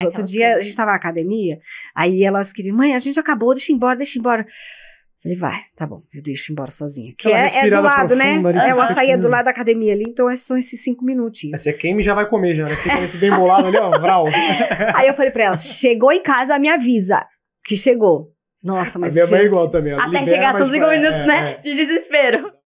É, Outro dia coisa. a gente tava na academia, aí elas queriam, mãe, a gente acabou, deixa embora, deixa embora. Falei, vai, tá bom, eu deixo embora sozinha. Que é, é, do lado, né? profunda, né? É o açaí é do lado da academia ali, então é são esses cinco minutinhos. É, você queima e já vai comer, já, né? Fica nesse bem bolado ali, ó, vral. aí eu falei pra ela, chegou em casa, me avisa que chegou. Nossa, mas. A minha gente, mãe é igual também. Até libera, chegar são cinco minutos, né? é, né? De desespero.